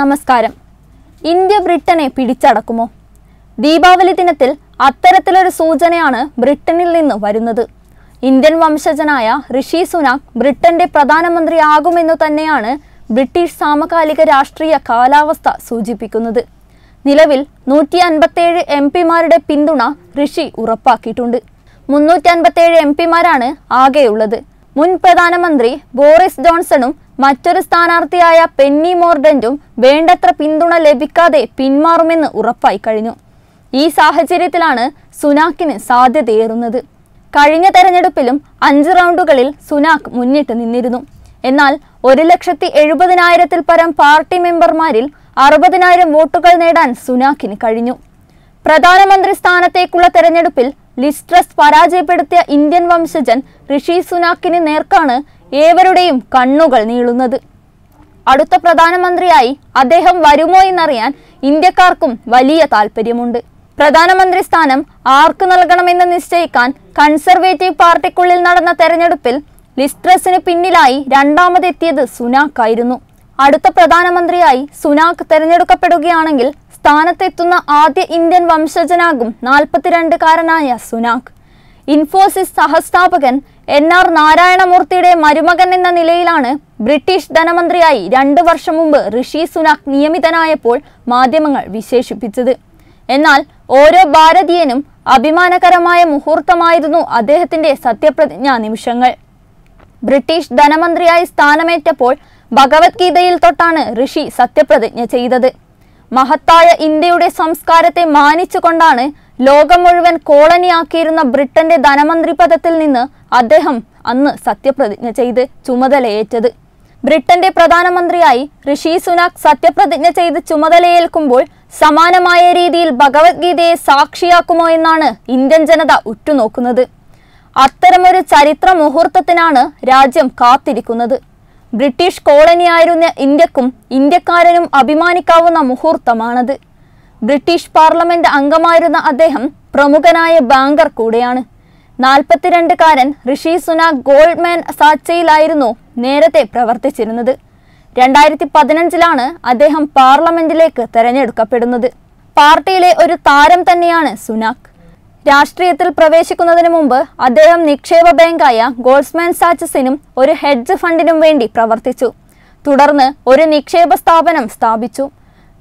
നമസ്കാരം ഇന്ത്യ ബ്രിട്ടനെ പിടിച്ചടക്കുമോ ദീപാവലി ദിനത്തിൽ അത്തരത്തിലൊരു സൂചനയാണ് ബ്രിട്ടനിൽ നിന്ന് വരുന്നത് ഇന്ത്യൻ വംശജനായ ഋഷി സുനാക് ബ്രിട്ടന്റെ പ്രധാനമന്ത്രിയാകുമെന്നു തന്നെയാണ് ബ്രിട്ടീഷ് സാമകാലിക രാഷ്ട്രീയ കാലാവസ്ഥ സൂചിപ്പിക്കുന്നത് നിലവിൽ നൂറ്റി അൻപത്തേഴ് എം പിമാരുടെ പിന്തുണ ഋഷി ഉറപ്പാക്കിയിട്ടുണ്ട് മുന്നൂറ്റി അൻപത്തേഴ് എം പിമാരാണ് ആകെയുള്ളത് മുൻ പ്രധാനമന്ത്രി ബോറിസ് ജോൺസണും മറ്റൊരു സ്ഥാനാർത്ഥിയായ പെന്നി മോർഡൻറ്റും വേണ്ടത്ര പിന്തുണ ലഭിക്കാതെ പിന്മാറുമെന്ന് ഉറപ്പായി കഴിഞ്ഞു ഈ സാഹചര്യത്തിലാണ് സുനാക്കിന് സാധ്യതയേറുന്നത് കഴിഞ്ഞ തെരഞ്ഞെടുപ്പിലും അഞ്ച് റൗണ്ടുകളിൽ സുനാക്ക് മുന്നിട്ട് നിന്നിരുന്നു എന്നാൽ ഒരു ലക്ഷത്തി എഴുപതിനായിരത്തിൽ പരം പാർട്ടി മെമ്പർമാരിൽ അറുപതിനായിരം വോട്ടുകൾ നേടാൻ സുനാക്കിന് കഴിഞ്ഞു പ്രധാനമന്ത്രി സ്ഥാനത്തേക്കുള്ള തെരഞ്ഞെടുപ്പിൽ ലിസ്ട്രസ് പരാജയപ്പെടുത്തിയ ഇന്ത്യൻ വംശജൻ ഋഷി സുനാക്കിന് നേർക്കാണ് ഏവരുടെയും കണ്ണുകൾ നീളുന്നത് അടുത്ത പ്രധാനമന്ത്രിയായി അദ്ദേഹം വരുമോ എന്നറിയാൻ ഇന്ത്യക്കാർക്കും വലിയ താല്പര്യമുണ്ട് പ്രധാനമന്ത്രി സ്ഥാനം ആർക്ക് നൽകണമെന്ന് നിശ്ചയിക്കാൻ കൺസർവേറ്റീവ് പാർട്ടിക്കുള്ളിൽ നടന്ന തെരഞ്ഞെടുപ്പിൽ ലിസ്ട്രസിന് പിന്നിലായി രണ്ടാമതെത്തിയത് സുനാക്കായിരുന്നു അടുത്ത പ്രധാനമന്ത്രിയായി സുനാക്ക് തെരഞ്ഞെടുക്കപ്പെടുകയാണെങ്കിൽ സ്ഥാനത്തെത്തുന്ന ആദ്യ ഇന്ത്യൻ വംശജനാകും നാൽപ്പത്തിരണ്ടുകാരനായ സുനാക് ഇൻഫോസിസ് സഹസ്ഥാപകൻ എൻ ആർ നാരായണമൂർത്തിയുടെ മരുമകൻ എന്ന നിലയിലാണ് ബ്രിട്ടീഷ് ധനമന്ത്രിയായി രണ്ടു വർഷം മുമ്പ് ഋഷി സുനാക് നിയമിതനായപ്പോൾ മാധ്യമങ്ങൾ വിശേഷിപ്പിച്ചത് എന്നാൽ ഓരോ ഭാരതീയനും അഭിമാനകരമായ മുഹൂർത്തമായിരുന്നു അദ്ദേഹത്തിന്റെ സത്യപ്രതിജ്ഞാ നിമിഷങ്ങൾ ബ്രിട്ടീഷ് ധനമന്ത്രിയായി സ്ഥാനമേറ്റപ്പോൾ ഭഗവത്ഗീതയിൽ തൊട്ടാണ് ഋഷി സത്യപ്രതിജ്ഞ ചെയ്തത് മഹത്തായ ഇന്ത്യയുടെ സംസ്കാരത്തെ മാനിച്ചുകൊണ്ടാണ് ലോകം മുഴുവൻ കോളനിയാക്കിയിരുന്ന ബ്രിട്ടന്റെ ധനമന്ത്രി പദത്തിൽ നിന്ന് അദ്ദേഹം അന്ന് സത്യപ്രതിജ്ഞ ചെയ്ത് ചുമതലയേറ്റത് ബ്രിട്ടന്റെ പ്രധാനമന്ത്രിയായി ഋഷി സുനാക് സത്യപ്രതിജ്ഞ ചെയ്ത് ചുമതലയേൽക്കുമ്പോൾ സമാനമായ രീതിയിൽ ഭഗവത്ഗീതയെ സാക്ഷിയാക്കുമോ എന്നാണ് ഇന്ത്യൻ ജനത ഉറ്റുനോക്കുന്നത് അത്തരമൊരു ചരിത്ര മുഹൂർത്തത്തിനാണ് രാജ്യം കാത്തിരിക്കുന്നത് ബ്രിട്ടീഷ് കോളനിയായിരുന്ന ഇന്ത്യക്കും ഇന്ത്യക്കാരനും അഭിമാനിക്കാവുന്ന മുഹൂർത്തമാണത് ബ്രിട്ടീഷ് പാർലമെന്റ് അംഗമായിരുന്ന അദ്ദേഹം പ്രമുഖനായ ബാങ്കർ കൂടെയാണ് നാൽപ്പത്തിരണ്ടുകാരൻ ഋഷി സുനാക് ഗോൾഡ്മാൻ സാച്ചയിലായിരുന്നു നേരത്തെ പ്രവർത്തിച്ചിരുന്നത് രണ്ടായിരത്തി പതിനഞ്ചിലാണ് അദ്ദേഹം പാർലമെന്റിലേക്ക് തെരഞ്ഞെടുക്കപ്പെടുന്നത് പാർട്ടിയിലെ ഒരു താരം തന്നെയാണ് സുനാക്ക് രാഷ്ട്രീയത്തിൽ പ്രവേശിക്കുന്നതിന് മുമ്പ് അദ്ദേഹം നിക്ഷേപ ബാങ്കായ ഗോൾസ്മാൻ സാച്ചസിനും ഒരു ഹെഡ്ജ് ഫണ്ടിനും വേണ്ടി പ്രവർത്തിച്ചു തുടർന്ന് ഒരു നിക്ഷേപ സ്ഥാപനം സ്ഥാപിച്ചു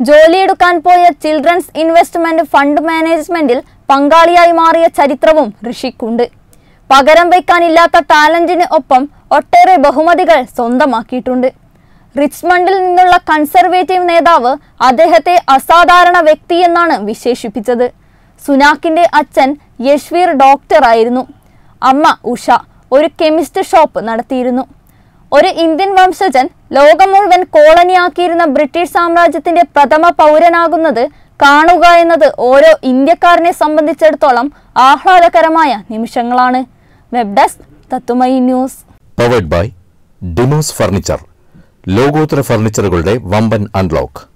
ജോലിയെടുക്കാൻ പോയ ചിൽഡ്രൻസ് ഇൻവെസ്റ്റ്മെന്റ് ഫണ്ട് മാനേജ്മെന്റിൽ പങ്കാളിയായി മാറിയ ചരിത്രവും ഋഷിക്കുണ്ട് പകരം വയ്ക്കാനില്ലാത്ത ടാലന്റിന് ഒപ്പം ഒട്ടേറെ ബഹുമതികൾ സ്വന്തമാക്കിയിട്ടുണ്ട് റിച്ച്മണ്ടിൽ നിന്നുള്ള കൺസർവേറ്റീവ് നേതാവ് അദ്ദേഹത്തെ അസാധാരണ വ്യക്തിയെന്നാണ് വിശേഷിപ്പിച്ചത് സുനാക്കിന്റെ അച്ഛൻ യശ്വീർ ഡോക്ടറായിരുന്നു അമ്മ ഉഷ ഒരു കെമിസ്റ്റ് ഷോപ്പ് നടത്തിയിരുന്നു ഒരു ഇന്ത്യൻ വംശജൻ ലോകം മുഴുവൻ കോളനിയാക്കിയിരുന്ന ബ്രിട്ടീഷ് സാമ്രാജ്യത്തിന്റെ പ്രഥമ പൗരനാകുന്നത് കാണുക എന്നത് ഓരോ ഇന്ത്യക്കാരനെ സംബന്ധിച്ചിടത്തോളം ആഹ്ലാദകരമായ നിമിഷങ്ങളാണ് web desk Tatwamayi news powered by Demos furniture ലോകോത്തര ഫർണിച്ചറുകളുടെ വമ്പൻ അൺലോക്ക്